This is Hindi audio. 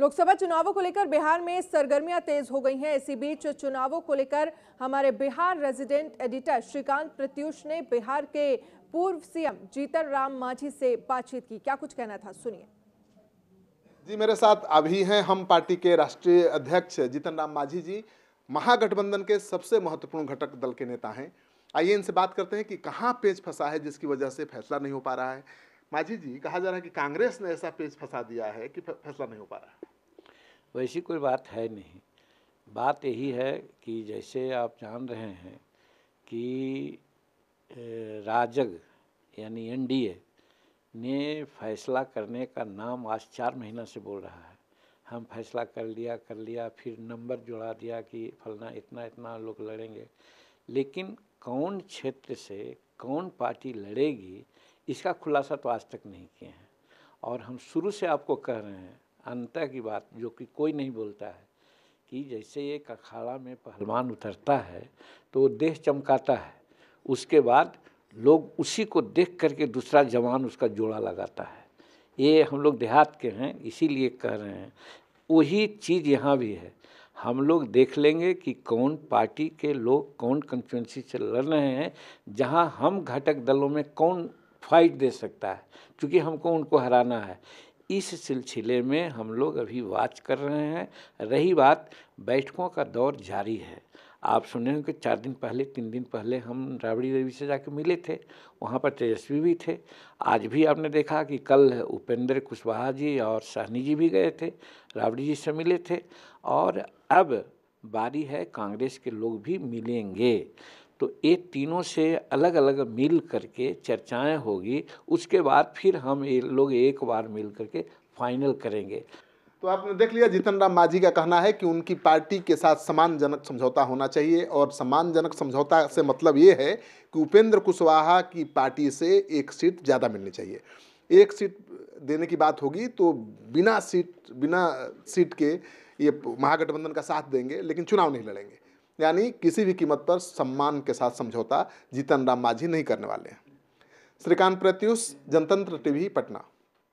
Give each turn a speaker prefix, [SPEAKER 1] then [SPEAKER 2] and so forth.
[SPEAKER 1] लोकसभा चुनावों को लेकर बिहार में सरगर्मियां तेज हो गई हैं इसी बीच चुनावों को लेकर हमारे बिहार रेजिडेंट एडिटर श्रीकांत प्रत्युष ने बिहार के पूर्व सीएम जीतन राम मांझी से बातचीत की क्या कुछ कहना था सुनिए
[SPEAKER 2] जी मेरे साथ अभी हैं हम पार्टी के राष्ट्रीय अध्यक्ष जीतन राम मांझी जी महागठबंधन के सबसे महत्वपूर्ण घटक दल के नेता हैं आइए इनसे बात करते हैं कि कहाँ पेज फंसा है जिसकी वजह से फैसला नहीं हो पा रहा है माझी जी कहा जा रहा है कि कांग्रेस ने ऐसा पेज फंसा दिया है कि फैसला नहीं हो पा रहा है
[SPEAKER 1] वैसी कोई बात है नहीं बात यही है कि जैसे आप जान रहे हैं कि राजग यानी एनडीए ने फैसला करने का नाम आज चार महीना से बोल रहा है हम फैसला कर लिया कर लिया फिर नंबर जोड़ा दिया कि फलना इतना इतना लोग लड़ेंगे लेकिन कौन क्षेत्र से कौन पार्टी लड़ेगी इसका खुलासा तो आज तक नहीं किए हैं और हम शुरू से आपको कह रहे हैं अंतः की बात जो कि कोई नहीं बोलता है कि जैसे एक अखाड़ा में पहलवान उतरता है तो वो देह चमकाता है उसके बाद लोग उसी को देख करके दूसरा जवान उसका जोड़ा लगाता है ये हम लोग देहात के हैं इसीलिए कह रहे हैं वही चीज़ यहाँ भी है हम लोग देख लेंगे कि कौन पार्टी के लोग कौन कंस्टिटेंसी से लड़ रहे हैं जहाँ हम घटक दलों में कौन फाइट दे सकता है क्योंकि हमको उनको हराना है इस सिलसिले में हम लोग अभी बात कर रहे हैं रही बात बैठकों का दौर जारी है आप सुने कि चार दिन पहले तीन दिन पहले हम राबड़ी देवी से जाके मिले थे वहाँ पर तेजस्वी भी थे आज भी आपने देखा कि कल उपेंद्र कुशवाहा जी और सहनी जी भी गए थे राबड़ी जी से मिले थे और अब बारी है कांग्रेस के लोग भी मिलेंगे तो ये तीनों से अलग अलग मिल करके चर्चाएं होगी उसके बाद फिर हम ये लोग एक बार मिल करके फाइनल करेंगे
[SPEAKER 2] तो आपने देख लिया जीतन राम मांझी का कहना है कि उनकी पार्टी के साथ सम्मानजनक समझौता होना चाहिए और सम्मानजनक समझौता से मतलब ये है कि उपेंद्र कुशवाहा की पार्टी से एक सीट ज़्यादा मिलनी चाहिए एक सीट देने की बात होगी तो बिना सीट बिना सीट के ये महागठबंधन का साथ देंगे लेकिन चुनाव नहीं लड़ेंगे यानी किसी भी कीमत पर सम्मान के साथ समझौता जीतन राम मांझी नहीं करने वाले हैं श्रीकांत प्रत्युष जनतंत्र टीवी पटना